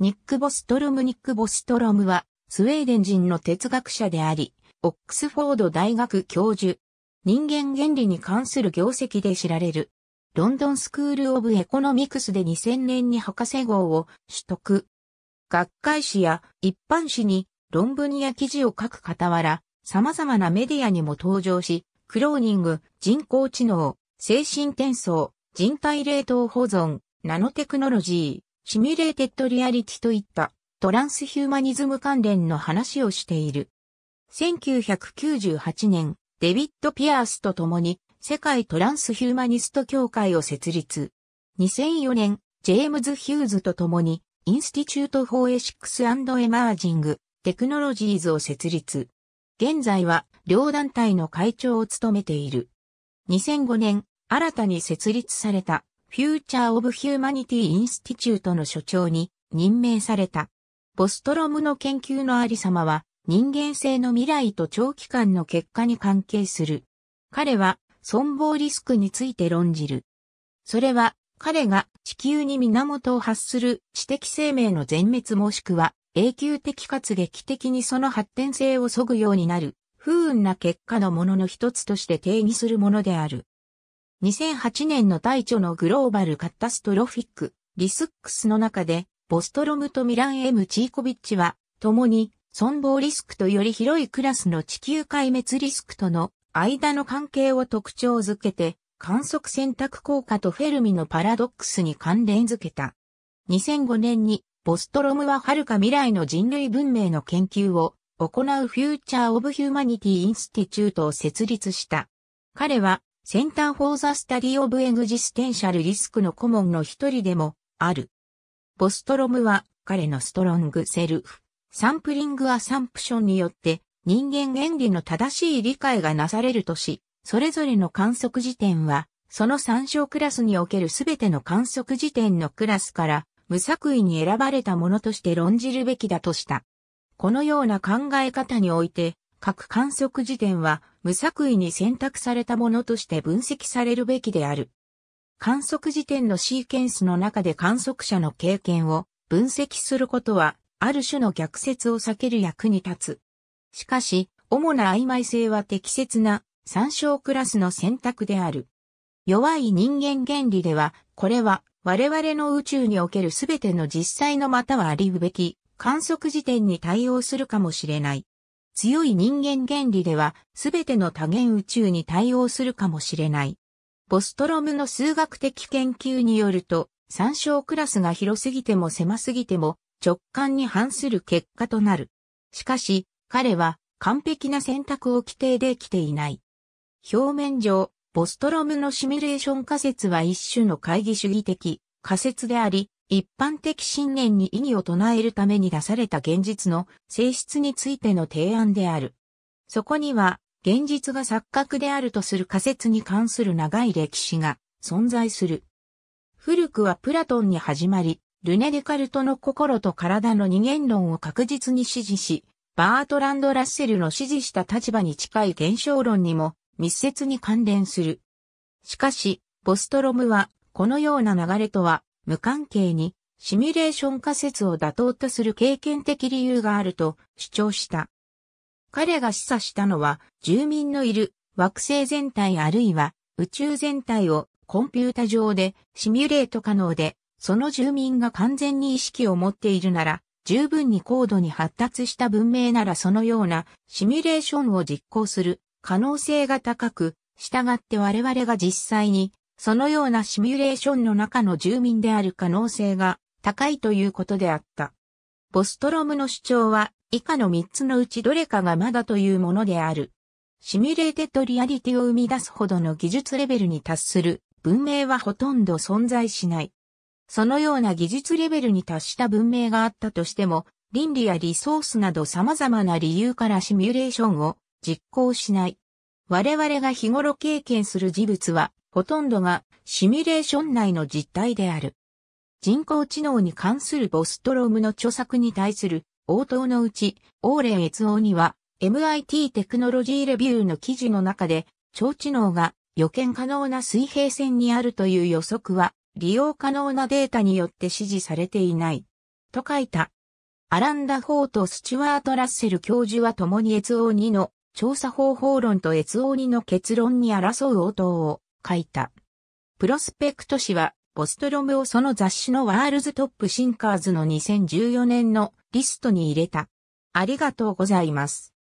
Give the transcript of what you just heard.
ニック・ボストロム・ニック・ボストロムは、スウェーデン人の哲学者であり、オックスフォード大学教授。人間原理に関する業績で知られる。ロンドンスクール・オブ・エコノミクスで2000年に博士号を取得。学会誌や一般誌に論文や記事を書く傍ら、様々なメディアにも登場し、クローニング、人工知能、精神転送、人体冷凍保存、ナノテクノロジー。シミュレーテッドリアリティといったトランスヒューマニズム関連の話をしている。1998年、デビッド・ピアースと共に世界トランスヒューマニスト協会を設立。2004年、ジェームズ・ヒューズと共にインスティチュート・フォー・エシックス・エマージング・テクノロジーズを設立。現在は両団体の会長を務めている。2005年、新たに設立された Future of Humanity Institute の所長に任命された。ボストロムの研究のありさまは、人間性の未来と長期間の結果に関係する。彼は存亡リスクについて論じる。それは彼が地球に源を発する知的生命の全滅もしくは永久的かつ劇的にその発展性を削ぐようになる不運な結果のものの一つとして定義するものである。2008年の大著のグローバルカッタストロフィック、リスックスの中で、ボストロムとミラン・エムチーコビッチは、共に、存亡リスクとより広いクラスの地球壊滅リスクとの間の関係を特徴づけて、観測選択効果とフェルミのパラドックスに関連づけた。2005年に、ボストロムは遥か未来の人類文明の研究を行うフューチャー・オブ・ヒューマニティ・インスティチュートを設立した。彼はセンター・フォー・ザ・スタディ・オブ・エグジステンシャル・リスクの顧問の一人でもある。ボストロムは彼のストロング・セルフ、サンプリング・アサンプションによって人間原理の正しい理解がなされるとし、それぞれの観測時点は、その参照クラスにおけるすべての観測時点のクラスから無作為に選ばれたものとして論じるべきだとした。このような考え方において、各観測時点は無作為に選択されたものとして分析されるべきである。観測時点のシーケンスの中で観測者の経験を分析することは、ある種の逆説を避ける役に立つ。しかし、主な曖昧性は適切な参照クラスの選択である。弱い人間原理では、これは我々の宇宙における全ての実際のまたはありうべき観測時点に対応するかもしれない。強い人間原理では、すべての多元宇宙に対応するかもしれない。ボストロムの数学的研究によると、参照クラスが広すぎても狭すぎても直感に反する結果となる。しかし、彼は完璧な選択を規定できていない。表面上、ボストロムのシミュレーション仮説は一種の懐疑主義的仮説であり、一般的信念に異議を唱えるために出された現実の性質についての提案である。そこには、現実が錯覚であるとする仮説に関する長い歴史が存在する。古くはプラトンに始まり、ルネ・デカルトの心と体の二元論を確実に支持し、バートランド・ラッセルの支持した立場に近い現象論にも密接に関連する。しかし、ボストロムは、このような流れとは無関係にシミュレーション仮説を妥当とする経験的理由があると主張した。彼が示唆したのは住民のいる惑星全体あるいは宇宙全体をコンピュータ上でシミュレート可能で、その住民が完全に意識を持っているなら、十分に高度に発達した文明ならそのようなシミュレーションを実行する可能性が高く、従って我々が実際にそのようなシミュレーションの中の住民である可能性が高いということであった。ボストロムの主張は以下の3つのうちどれかがまだというものである。シミュレーテッドリアリティを生み出すほどの技術レベルに達する文明はほとんど存在しない。そのような技術レベルに達した文明があったとしても、倫理やリソースなど様々な理由からシミュレーションを実行しない。我々が日頃経験する事物はほとんどがシミュレーション内の実態である。人工知能に関するボストロームの著作に対する応答のうち、オーレン越王には MIT テクノロジーレビューの記事の中で、超知能が予見可能な水平線にあるという予測は、利用可能なデータによって支持されていない。と書いた。アランダ・ホーとスチュワート・ラッセル教授は共に越王2の調査方法論と越王2の結論に争う応答を書いた。プロスペクト紙は、ボストロムをその雑誌のワールズトップシンカーズの2014年のリストに入れた。ありがとうございます。